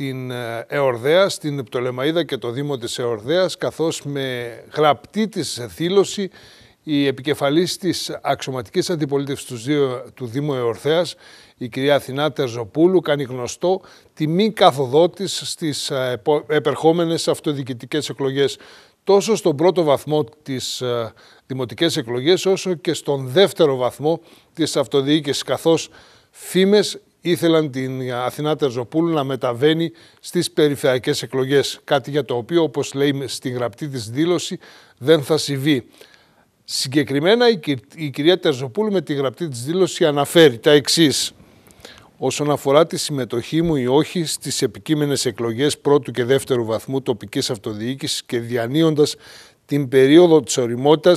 στην ε, Εορδέα, στην Πτολεμαίδα και το Δήμο της Εορδέας, καθώς με γραπτή της δήλωση η επικεφαλής της αξιωματικής αντιπολίτευσης του, του Δήμου Εορθέας, η κυρία Αθηνά Τερζοπούλου, κάνει γνωστό τη μη καθοδότης στις ε, επερχόμενες αυτοδιοικητικές εκλογές τόσο στον πρώτο βαθμό της ε, δημοτικές εκλογές όσο και στον δεύτερο βαθμό της αυτοδιοίκησης καθώς φήμες ήθελαν την Αθηνά Τερζοπούλου να μεταβαίνει στις περιφερειακές εκλογές. Κάτι για το οποίο, όπως λέει στην γραπτή της δήλωση, δεν θα συμβεί. Συγκεκριμένα η κυρία Τερζοπούλου με τη γραπτή της δήλωση αναφέρει τα εξής. Όσον αφορά τη συμμετοχή μου ή όχι στις επικείμενες εκλογές πρώτου και δεύτερου βαθμού τοπικής αυτοδιοίκησης και διανύοντας την περίοδο της οριμότητας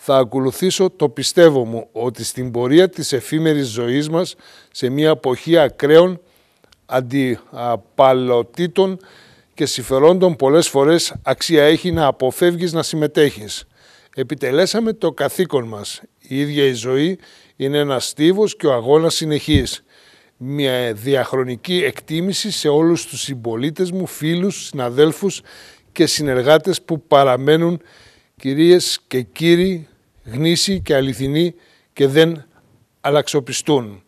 θα ακολουθήσω το πιστεύω μου ότι στην πορεία της εφήμερης ζωής μας σε μια εποχή ακραίων αντιπαλωτήτων και συμφερόντων πολλές φορές αξία έχει να αποφεύγεις να συμμετέχεις. Επιτελέσαμε το καθήκον μας. Η ίδια η ζωή είναι ένας στίβος και ο αγώνας συνεχής. Μια διαχρονική εκτίμηση σε όλους τους συμπολίτες μου, φίλους, συναδέλφους και συνεργάτες που παραμένουν κυρίες και κύριοι, γνήσιοι και αληθινοί και δεν αλλαξοπιστούν.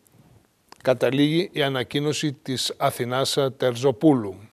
Καταλήγει η ανακοίνωση της Αθηνάσα Τερζοπούλου.